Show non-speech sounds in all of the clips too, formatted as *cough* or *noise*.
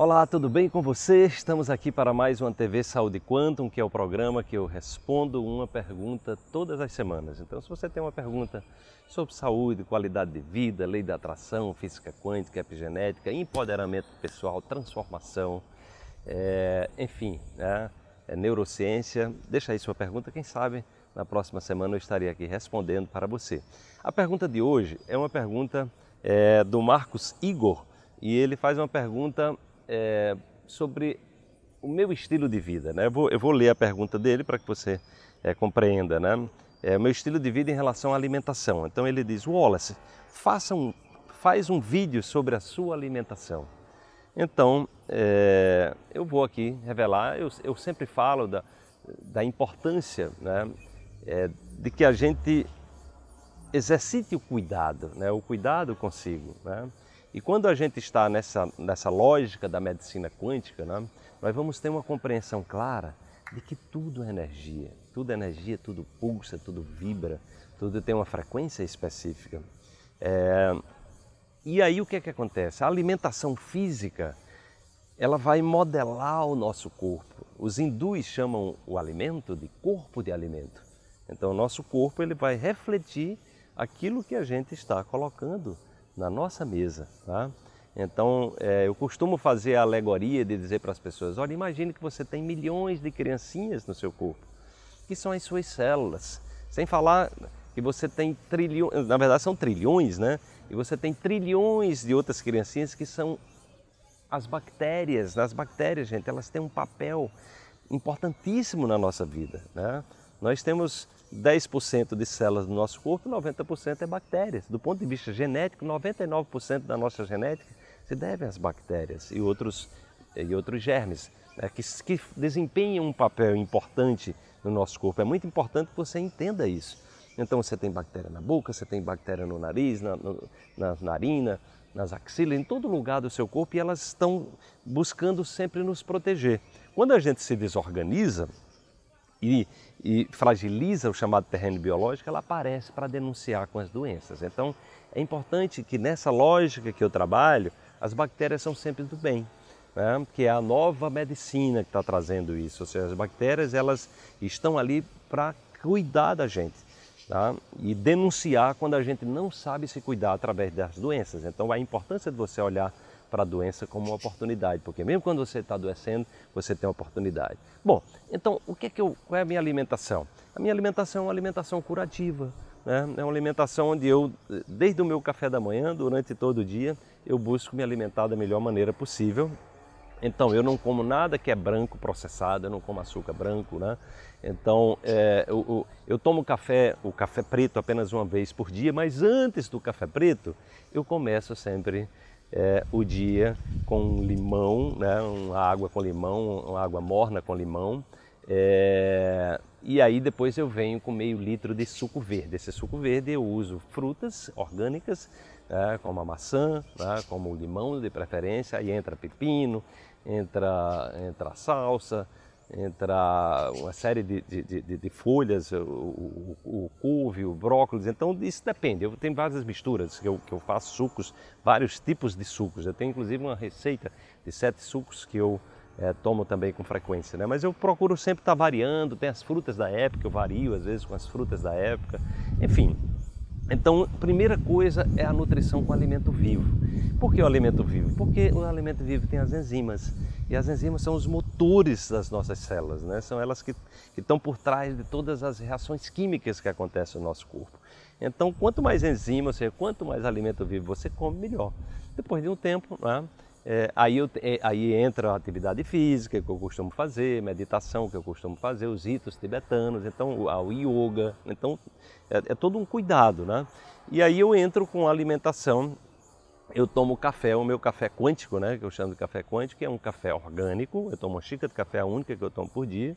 Olá, tudo bem com você? Estamos aqui para mais uma TV Saúde Quantum, que é o programa que eu respondo uma pergunta todas as semanas. Então, se você tem uma pergunta sobre saúde, qualidade de vida, lei da atração, física quântica, epigenética, empoderamento pessoal, transformação, é, enfim, é neurociência, deixa aí sua pergunta, quem sabe na próxima semana eu estarei aqui respondendo para você. A pergunta de hoje é uma pergunta é, do Marcos Igor e ele faz uma pergunta é, sobre o meu estilo de vida. Né? Eu, vou, eu vou ler a pergunta dele para que você é, compreenda. Né? É o meu estilo de vida em relação à alimentação. Então ele diz, Wallace, faça um, faz um vídeo sobre a sua alimentação. Então, é, eu vou aqui revelar, eu, eu sempre falo da, da importância né, é, de que a gente exercite o cuidado, né, o cuidado consigo. Né? E quando a gente está nessa, nessa lógica da medicina quântica, né, nós vamos ter uma compreensão clara de que tudo é energia, tudo é energia, tudo pulsa, tudo vibra, tudo tem uma frequência específica. É... E aí o que é que acontece? A alimentação física ela vai modelar o nosso corpo. Os hindus chamam o alimento de corpo de alimento. Então o nosso corpo ele vai refletir aquilo que a gente está colocando na nossa mesa. Tá? Então, é, eu costumo fazer a alegoria de dizer para as pessoas: olha, imagine que você tem milhões de criancinhas no seu corpo, que são as suas células. Sem falar que você tem trilhões, na verdade são trilhões, né? E você tem trilhões de outras criancinhas que são as bactérias. Nas bactérias, gente, elas têm um papel importantíssimo na nossa vida, né? Nós temos 10% de células do nosso corpo, 90% é bactérias. Do ponto de vista genético, 99% da nossa genética se deve às bactérias e outros, eh, e outros germes né, que, que desempenham um papel importante no nosso corpo. É muito importante que você entenda isso. Então você tem bactéria na boca, você tem bactéria no nariz, na, no, na narina, nas axilas, em todo lugar do seu corpo e elas estão buscando sempre nos proteger. Quando a gente se desorganiza, e, e fragiliza o chamado terreno biológico, ela aparece para denunciar com as doenças. Então, é importante que nessa lógica que eu trabalho, as bactérias são sempre do bem, né? que é a nova medicina que está trazendo isso. Ou seja, as bactérias elas estão ali para cuidar da gente tá? e denunciar quando a gente não sabe se cuidar através das doenças. Então, a importância de você olhar para a doença como uma oportunidade, porque mesmo quando você está adoecendo, você tem uma oportunidade. Bom, então o que é que eu, qual é a minha alimentação? A minha alimentação é uma alimentação curativa, né? é uma alimentação onde eu, desde o meu café da manhã, durante todo o dia, eu busco me alimentar da melhor maneira possível. Então eu não como nada que é branco processado, eu não como açúcar branco, né? Então é, eu, eu, eu tomo café, o café preto apenas uma vez por dia, mas antes do café preto eu começo sempre é, o dia com limão, né, uma água com limão, uma água morna com limão. É, e aí depois eu venho com meio litro de suco verde. Esse suco verde eu uso frutas orgânicas, né, como a maçã, né, como o limão de preferência, aí entra pepino, entra, entra salsa, entra uma série de, de, de, de folhas, o, o, o couve, o brócolis, então isso depende. Eu tenho várias misturas que eu, que eu faço sucos, vários tipos de sucos. Eu tenho inclusive uma receita de sete sucos que eu é, tomo também com frequência, né? Mas eu procuro sempre estar tá variando, tem as frutas da época, eu vario às vezes com as frutas da época, enfim. Então, a primeira coisa é a nutrição com alimento vivo. Por que o alimento vivo? Porque o alimento vivo tem as enzimas. E as enzimas são os motores das nossas células, né? são elas que, que estão por trás de todas as reações químicas que acontecem no nosso corpo. Então, quanto mais enzimas, quanto mais alimento vivo você come, melhor. Depois de um tempo, né? É, aí, eu, é, aí, entra a atividade física, que eu costumo fazer, meditação, que eu costumo fazer, os ritos tibetanos, então ah, o yoga. Então é, é, todo um cuidado, né? E aí eu entro com a alimentação, eu tomo café, o meu café quântico, né? Que eu chamo de café quântico, que é um café orgânico, eu tomo uma xícara de café única que eu tomo por dia.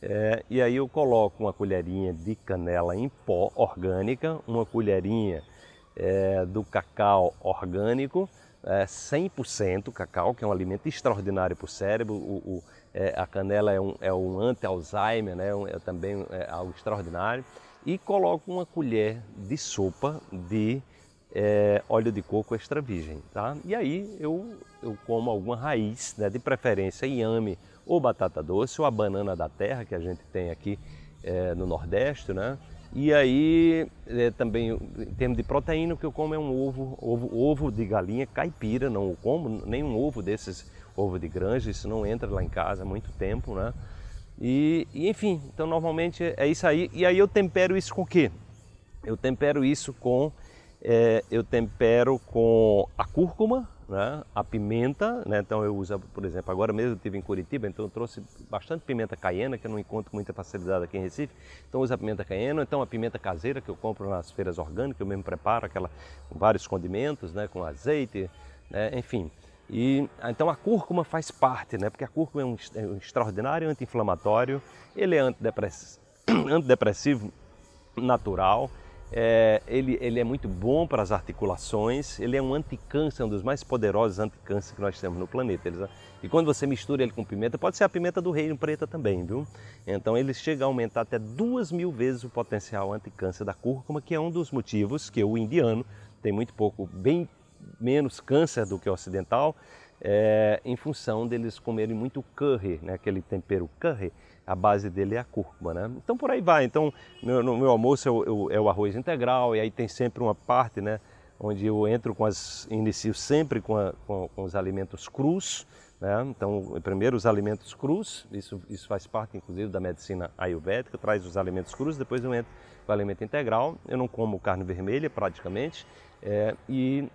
É, e aí eu coloco uma colherinha de canela em pó orgânica, uma colherinha é, do cacau orgânico, é, 100% cacau, que é um alimento extraordinário para o cérebro. é, a canela é um, é um anti-Alzheimer, né? é também é algo extraordinário. E coloco uma colher de sopa de é, óleo de coco extra virgem. Tá? E aí eu, eu como alguma raiz, né? de preferência inhame ou batata doce ou a banana da terra que a gente tem aqui é, no Nordeste, né? E aí é, também em termos de proteína, o que eu como é um ovo, ovo, ovo de galinha caipira, não como nenhum ovo desses, ovo de granja, isso não entra lá em casa há muito tempo, né? E, e enfim, então normalmente é isso aí. E aí eu tempero isso com o quê? Eu tempero isso com, é, eu tempero com a cúrcuma, né? a pimenta, né? então eu uso, por exemplo, agora mesmo eu estive em Curitiba, então eu trouxe bastante pimenta caiena, que eu não encontro com muita facilidade aqui em Recife, então eu uso a pimenta caiena, então a pimenta caseira que eu compro nas feiras orgânicas, eu mesmo preparo aquela com vários condimentos, né? com azeite, né? enfim. E, então a cúrcuma faz parte, né? porque a cúrcuma é um, é um extraordinário anti-inflamatório, ele é antidepressivo, *clears throat* antidepressivo natural, é, ele, ele é muito bom para as articulações, ele é um anticâncer, um dos mais poderosos anticâncer que nós temos no planeta. Eles, e quando você mistura ele com pimenta, pode ser a pimenta do reino preta também, viu? Então ele chega a aumentar até duas mil vezes o potencial anticâncer da cúrcuma, que é um dos motivos que o indiano tem muito pouco, bem menos câncer do que o ocidental, é, em função deles comerem muito curry, né? aquele tempero curry, a base dele é a cúrcuma, né? Então por aí vai. Então meu, no meu almoço é o arroz integral e aí tem sempre uma parte, né? Onde eu entro com as, inicio sempre com, a, com, com os alimentos crus, né? Então primeiro os alimentos crus, isso, isso faz parte inclusive da medicina ayurvédica, traz os alimentos crus, depois eu entro com o alimento integral. Eu não como carne vermelha praticamente é, e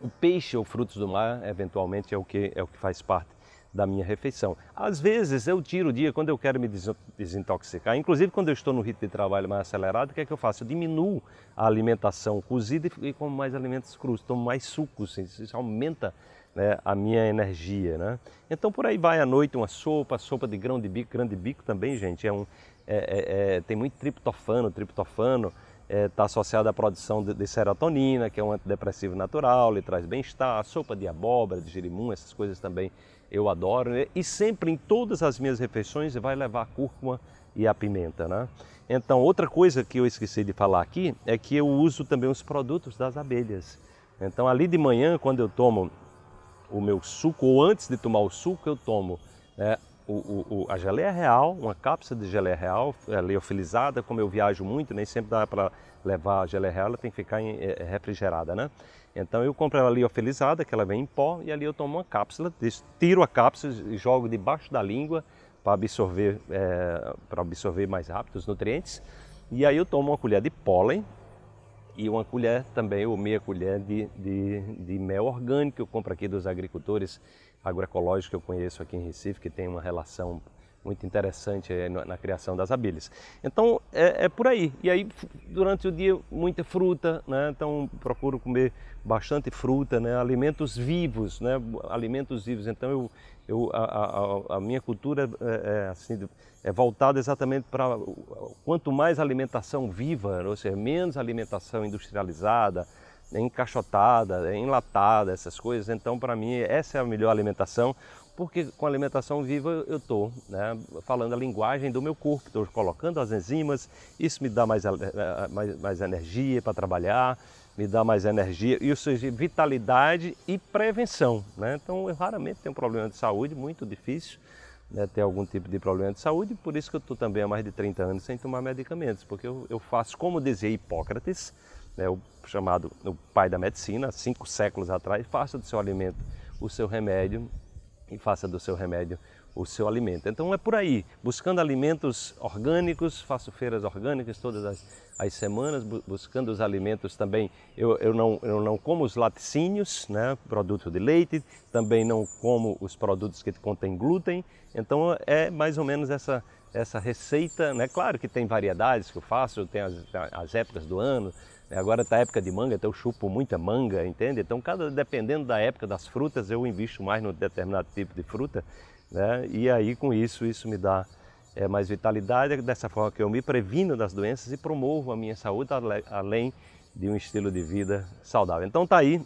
o peixe ou frutos do mar eventualmente é o que é o que faz parte da minha refeição. Às vezes eu tiro o dia quando eu quero me desintoxicar, inclusive quando eu estou no ritmo de trabalho mais acelerado, o que é que eu faço? Eu diminuo a alimentação cozida e como mais alimentos crus, tomo mais sucos, isso aumenta né, a minha energia. Né? Então por aí vai à noite uma sopa, sopa de grão de bico, grão de bico também, gente, é um, é, é, é tem muito triptofano, triptofano, está é, tá associada à produção de, de, serotonina, que é um antidepressivo natural, lhe traz bem-estar, sopa de abóbora, de girimum, essas coisas também eu adoro. Né? E sempre em todas as minhas refeições vai levar a cúrcuma e a pimenta. Né? Então, outra coisa que eu esqueci de falar aqui é que eu uso também os produtos das abelhas. Então, ali de manhã, quando eu tomo o meu suco, ou antes de tomar o suco, eu tomo é, o, o, o, a geleia real, uma cápsula de geleia real, é, leofilizada, como eu viajo muito, nem sempre dá para levar a geleia real, ela tem que ficar em, é, refrigerada, né? Então eu compro ela leofilizada, que ela vem em pó, e ali eu tomo uma cápsula, tiro a cápsula e jogo debaixo da língua para absorver, é, para absorver mais rápido os nutrientes. E aí eu tomo uma colher de pólen, e uma colher também, ou meia colher de, de, de mel orgânico que eu compro aqui dos agricultores agroecológicos que eu conheço aqui em Recife, que tem uma relação muito interessante eh, na, criação das abelhas. Então é, é, por aí. E aí durante o dia muita fruta, né? Então procuro comer bastante fruta, né? Alimentos vivos, né? Alimentos vivos. Então eu, eu a, a, a minha cultura é, é, assim, é voltada exatamente para quanto mais alimentação viva, ou seja, menos alimentação industrializada, né? encaixotada, enlatada, essas coisas. Então para mim essa é a melhor alimentação porque com a alimentação viva eu estou né, falando a linguagem do meu corpo, estou colocando as enzimas, isso me dá mais, eh, eh, mais, mais energia para trabalhar, me dá mais energia, e isso é vitalidade e prevenção. Né? Então eu raramente tenho problema de saúde, muito difícil né, ter algum tipo de problema de saúde, por isso que eu estou também há mais de 30 anos sem tomar medicamentos, porque eu, eu faço como dizia Hipócrates, né, o chamado o pai da medicina, cinco séculos atrás, faça do seu alimento o seu remédio e faça do seu remédio o seu alimento. Então é por aí, buscando alimentos orgânicos, faço feiras orgânicas todas as, as semanas, bu buscando os alimentos também. Eu, eu, não, eu não como os laticínios, né, produto de leite, também não como os produtos que contêm glúten. Então é mais ou menos essa, essa receita. Né? Claro que tem variedades que eu faço, tem as, as épocas do ano, é, agora tá a época de manga, então eu chupo muita manga, entende? Então, cada dependendo da época das frutas, eu invisto mais no determinado tipo de fruta, né? E aí com isso, isso me dá é, mais vitalidade, dessa forma que eu me previno das doenças e promovo a minha saúde além de um estilo de vida saudável. Então tá aí,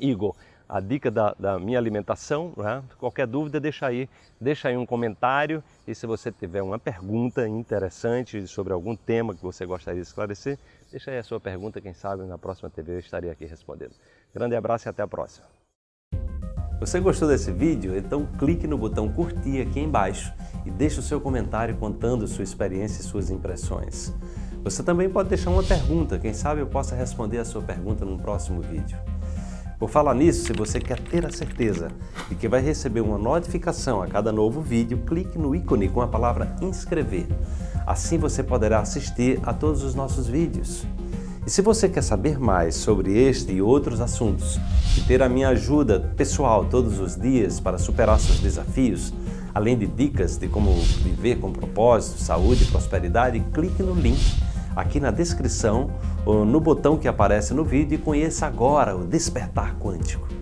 Igor, a dica da, da minha alimentação. Né? Qualquer dúvida, deixa aí, deixa aí um comentário e se você tiver uma pergunta interessante sobre algum tema que você gostaria de esclarecer, Deixa aí a sua pergunta, quem sabe na próxima TV eu estarei aqui respondendo. Grande abraço e até a próxima. Você gostou desse vídeo? Então clique no botão curtir aqui embaixo e deixe o seu comentário contando sua experiência e suas impressões. Você também pode deixar uma pergunta, quem sabe eu possa responder a sua pergunta num próximo vídeo. Por falar nisso, se você quer ter a certeza de que vai receber uma notificação a cada novo vídeo, clique no ícone com a palavra inscrever. Assim você poderá assistir a todos os nossos vídeos. E se você quer saber mais sobre este e outros assuntos e ter a minha ajuda pessoal todos os dias para superar seus desafios, além de dicas de como viver com propósito, saúde e prosperidade, clique no link aqui na descrição ou no botão que aparece no vídeo e conheça agora o Despertar Quântico.